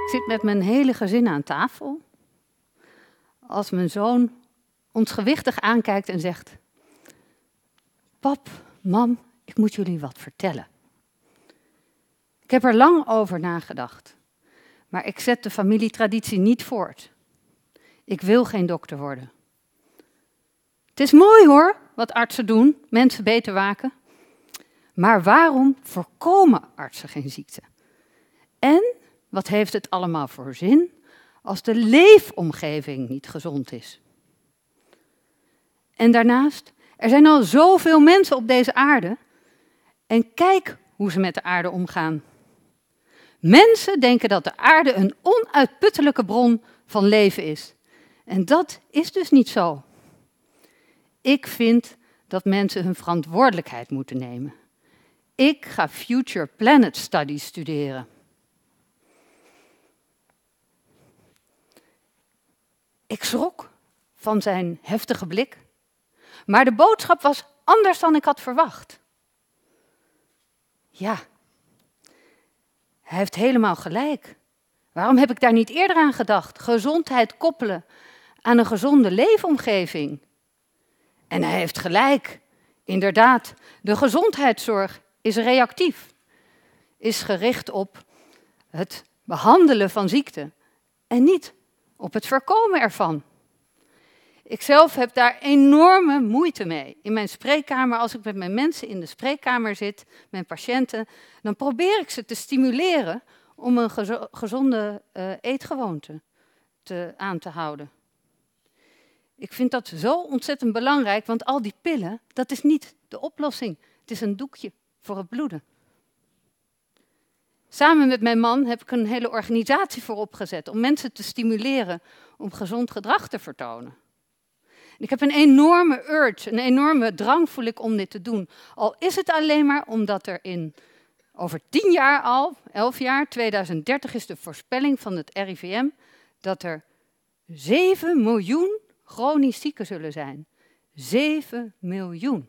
Ik zit met mijn hele gezin aan tafel. Als mijn zoon ons gewichtig aankijkt en zegt: Pap, mam, ik moet jullie wat vertellen. Ik heb er lang over nagedacht, maar ik zet de familietraditie niet voort. Ik wil geen dokter worden. Het is mooi hoor, wat artsen doen, mensen beter waken. Maar waarom voorkomen artsen geen ziekte? En wat heeft het allemaal voor zin als de leefomgeving niet gezond is? En daarnaast, er zijn al zoveel mensen op deze aarde. En kijk hoe ze met de aarde omgaan. Mensen denken dat de aarde een onuitputtelijke bron van leven is. En dat is dus niet zo. Ik vind dat mensen hun verantwoordelijkheid moeten nemen. Ik ga Future Planet Studies studeren. Ik schrok van zijn heftige blik, maar de boodschap was anders dan ik had verwacht. Ja, hij heeft helemaal gelijk. Waarom heb ik daar niet eerder aan gedacht? Gezondheid koppelen aan een gezonde leefomgeving. En hij heeft gelijk. Inderdaad, de gezondheidszorg is reactief, is gericht op het behandelen van ziekte en niet op het voorkomen ervan. Ikzelf heb daar enorme moeite mee. In mijn spreekkamer, als ik met mijn mensen in de spreekkamer zit, mijn patiënten, dan probeer ik ze te stimuleren om een gezonde eh, eetgewoonte te, aan te houden. Ik vind dat zo ontzettend belangrijk, want al die pillen, dat is niet de oplossing. Het is een doekje voor het bloeden. Samen met mijn man heb ik een hele organisatie voor opgezet om mensen te stimuleren om gezond gedrag te vertonen. ik heb een enorme urge, een enorme drang voel ik om dit te doen. Al is het alleen maar omdat er in over tien jaar al, elf jaar, 2030 is de voorspelling van het RIVM dat er 7 miljoen chronisch zieken zullen zijn. 7 miljoen.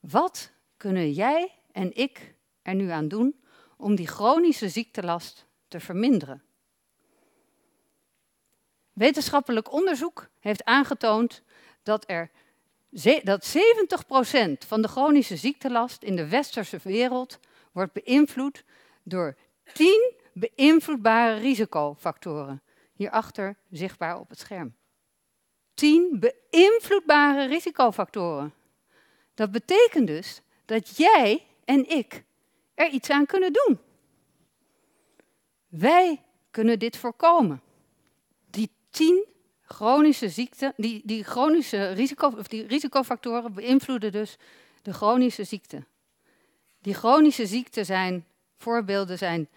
Wat kunnen jij en ik er nu aan doen om die chronische ziektelast te verminderen? Wetenschappelijk onderzoek heeft aangetoond dat, er, dat 70% van de chronische ziektelast in de westerse wereld wordt beïnvloed door 10 beïnvloedbare risicofactoren. Hierachter zichtbaar op het scherm. 10 beïnvloedbare risicofactoren. Dat betekent dus dat jij en ik er iets aan kunnen doen. Wij kunnen dit voorkomen. Die 10 chronische ziekten, die, die chronische risico, of die risicofactoren beïnvloeden dus de chronische ziekte. Die chronische ziekten zijn, voorbeelden zijn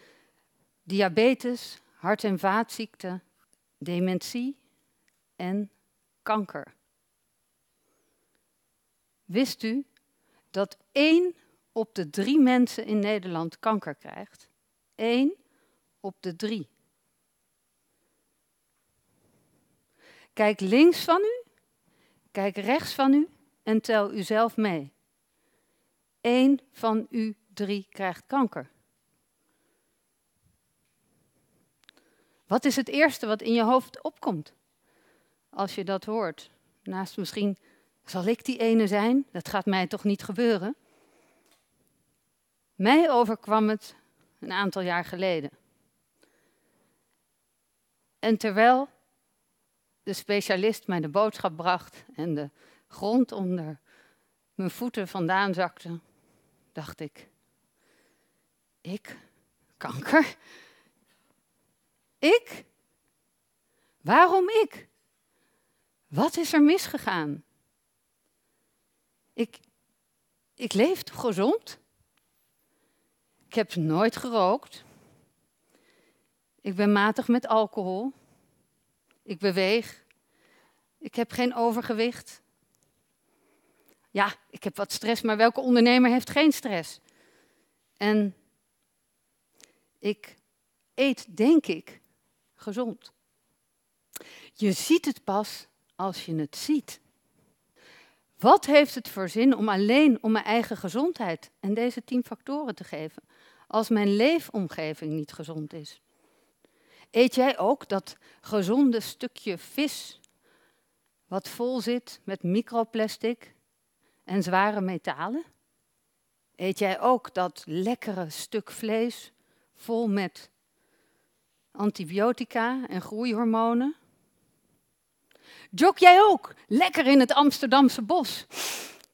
diabetes, hart- en vaatziekten, dementie en kanker. Wist u dat één op de drie mensen in Nederland kanker krijgt? Eén op de drie. Kijk links van u, kijk rechts van u en tel u zelf mee. Eén van u drie krijgt kanker. Wat is het eerste wat in je hoofd opkomt? als je dat hoort. Naast misschien, zal ik die ene zijn? Dat gaat mij toch niet gebeuren? Mij overkwam het een aantal jaar geleden. En terwijl de specialist mij de boodschap bracht en de grond onder mijn voeten vandaan zakte, dacht ik: Ik? Kanker? Ik? Waarom ik? Wat is er misgegaan? Ik, ik leef gezond? Ik heb nooit gerookt. Ik ben matig met alcohol. Ik beweeg. Ik heb geen overgewicht. Ja, ik heb wat stress, maar welke ondernemer heeft geen stress? En ik eet, denk ik, gezond. Je ziet het pas als je het ziet. Wat heeft het voor zin om alleen om mijn eigen gezondheid en deze tien factoren te geven, als mijn leefomgeving niet gezond is? Eet jij ook dat gezonde stukje vis, wat vol zit met microplastic en zware metalen? Eet jij ook dat lekkere stuk vlees vol met antibiotica en groeihormonen? Jog jij ook lekker in het Amsterdamse bos.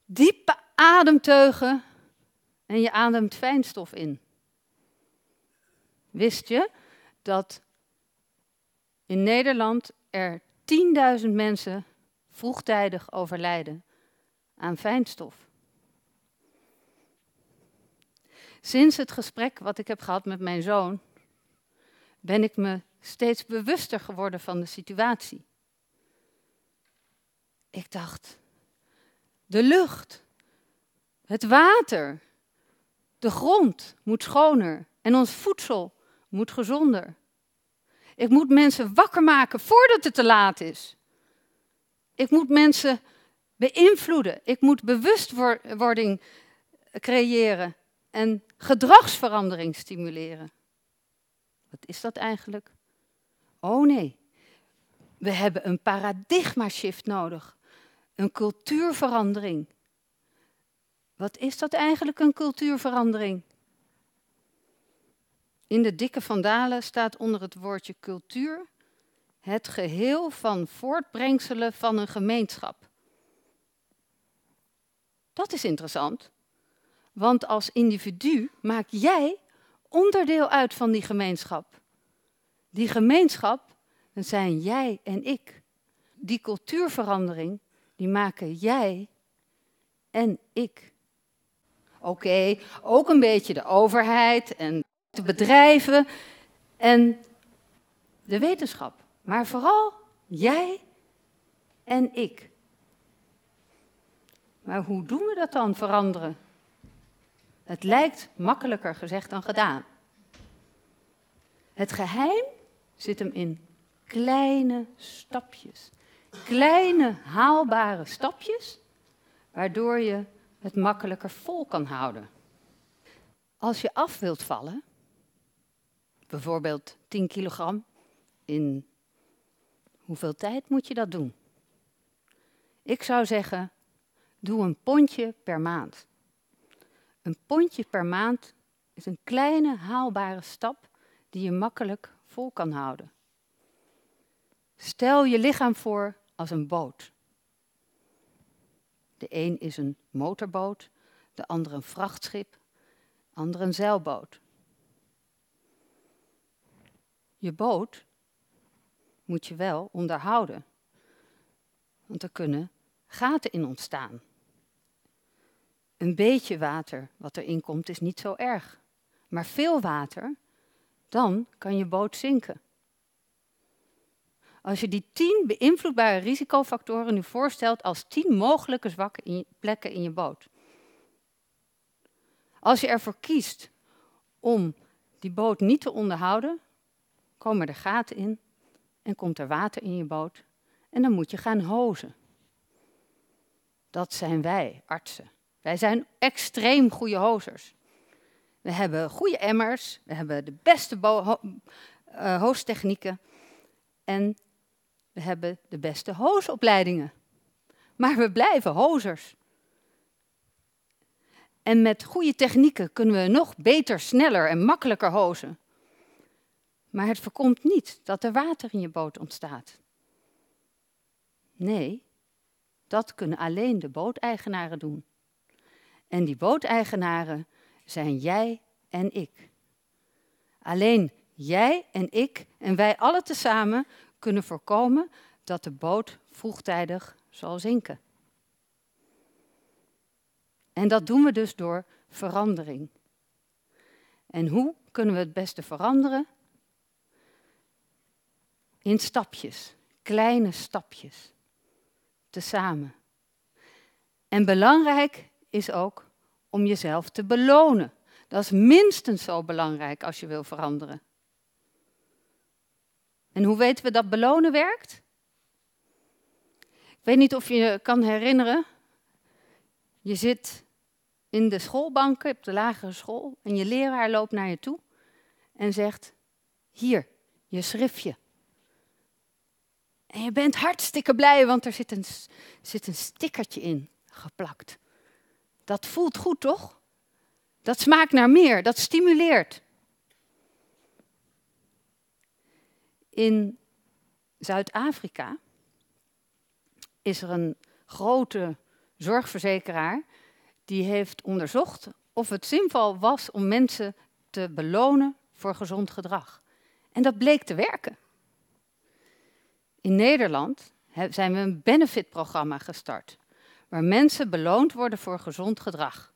Diepe ademteugen en je ademt fijnstof in. Wist je dat in Nederland er 10.000 mensen vroegtijdig overlijden aan fijnstof? Sinds het gesprek wat ik heb gehad met mijn zoon, ben ik me steeds bewuster geworden van de situatie. Ik dacht, de lucht, het water, de grond moet schoner en ons voedsel moet gezonder. Ik moet mensen wakker maken voordat het te laat is. Ik moet mensen beïnvloeden. Ik moet bewustwording creëren en gedragsverandering stimuleren. Wat is dat eigenlijk? Oh nee, we hebben een paradigma shift nodig. Een cultuurverandering. Wat is dat eigenlijk, een cultuurverandering? In de dikke vandalen staat onder het woordje cultuur het geheel van voortbrengselen van een gemeenschap. Dat is interessant, want als individu maak jij onderdeel uit van die gemeenschap. Die gemeenschap, zijn jij en ik. Die cultuurverandering die maken jij en ik. Oké, ook een beetje de overheid en de bedrijven en de wetenschap. Maar vooral jij en ik. Maar hoe doen we dat dan veranderen? Het lijkt makkelijker gezegd dan gedaan. Het geheim zit hem in kleine stapjes. Kleine haalbare stapjes, waardoor je het makkelijker vol kan houden. Als je af wilt vallen, bijvoorbeeld 10 kilogram, in hoeveel tijd moet je dat doen? Ik zou zeggen, doe een pondje per maand. Een pondje per maand is een kleine haalbare stap die je makkelijk vol kan houden. Stel je lichaam voor als een boot. De een is een motorboot, de ander een vrachtschip, de ander een zeilboot. Je boot moet je wel onderhouden, want er kunnen gaten in ontstaan. Een beetje water wat erin komt is niet zo erg, maar veel water, dan kan je boot zinken. Als je die tien beïnvloedbare risicofactoren nu voorstelt als tien mogelijke zwakke plekken in je boot. Als je ervoor kiest om die boot niet te onderhouden, komen er gaten in en komt er water in je boot en dan moet je gaan hozen. Dat zijn wij, artsen. Wij zijn extreem goede hozers. We hebben goede emmers, we hebben de beste ho hoostechnieken eh, en we hebben de beste hoosopleidingen. Maar we blijven hozers. En met goede technieken kunnen we nog beter, sneller en makkelijker hozen. Maar het voorkomt niet dat er water in je boot ontstaat. Nee, dat kunnen alleen de booteigenaren doen. En die booteigenaren zijn jij en ik. Alleen jij en ik en wij alle tezamen kunnen voorkomen dat de boot vroegtijdig zal zinken. En dat doen we dus door verandering. En hoe kunnen we het beste veranderen? In stapjes, kleine stapjes, tezamen. En belangrijk is ook om jezelf te belonen. Dat is minstens zo belangrijk als je wil veranderen. En hoe weten we dat belonen werkt? Ik weet niet of je kan herinneren. Je zit in de schoolbanken op de lagere school en je leraar loopt naar je toe en zegt: Hier, je schriftje. En je bent hartstikke blij, want er zit een, zit een stickertje in geplakt. Dat voelt goed, toch? Dat smaakt naar meer, dat stimuleert. In Zuid-Afrika is er een grote zorgverzekeraar die heeft onderzocht of het zinvol was om mensen te belonen voor gezond gedrag. En dat bleek te werken. In Nederland zijn we een benefitprogramma gestart, waar mensen beloond worden voor gezond gedrag.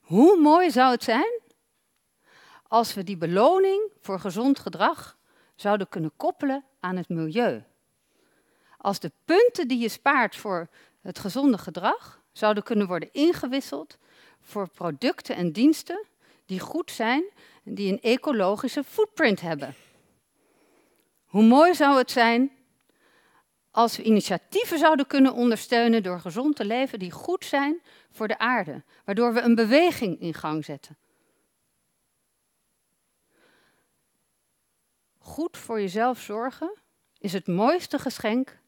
Hoe mooi zou het zijn als we die beloning voor gezond gedrag zouden kunnen koppelen aan het milieu. Als de punten die je spaart voor het gezonde gedrag zouden kunnen worden ingewisseld voor producten en diensten die goed zijn en die een ecologische footprint hebben. Hoe mooi zou het zijn als we initiatieven zouden kunnen ondersteunen door gezond te leven die goed zijn voor de aarde, waardoor we een beweging in gang zetten. goed voor jezelf zorgen is het mooiste geschenk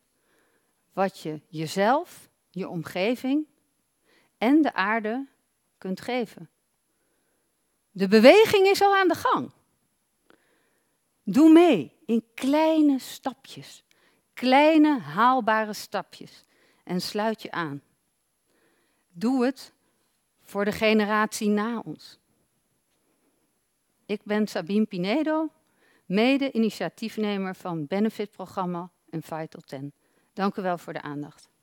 wat je jezelf, je omgeving en de aarde kunt geven. De beweging is al aan de gang. Doe mee in kleine stapjes, kleine haalbare stapjes en sluit je aan. Doe het voor de generatie na ons. Ik ben Sabine Pinedo mede-initiatiefnemer van Benefit Programma en Vital 10. Dank u wel voor de aandacht.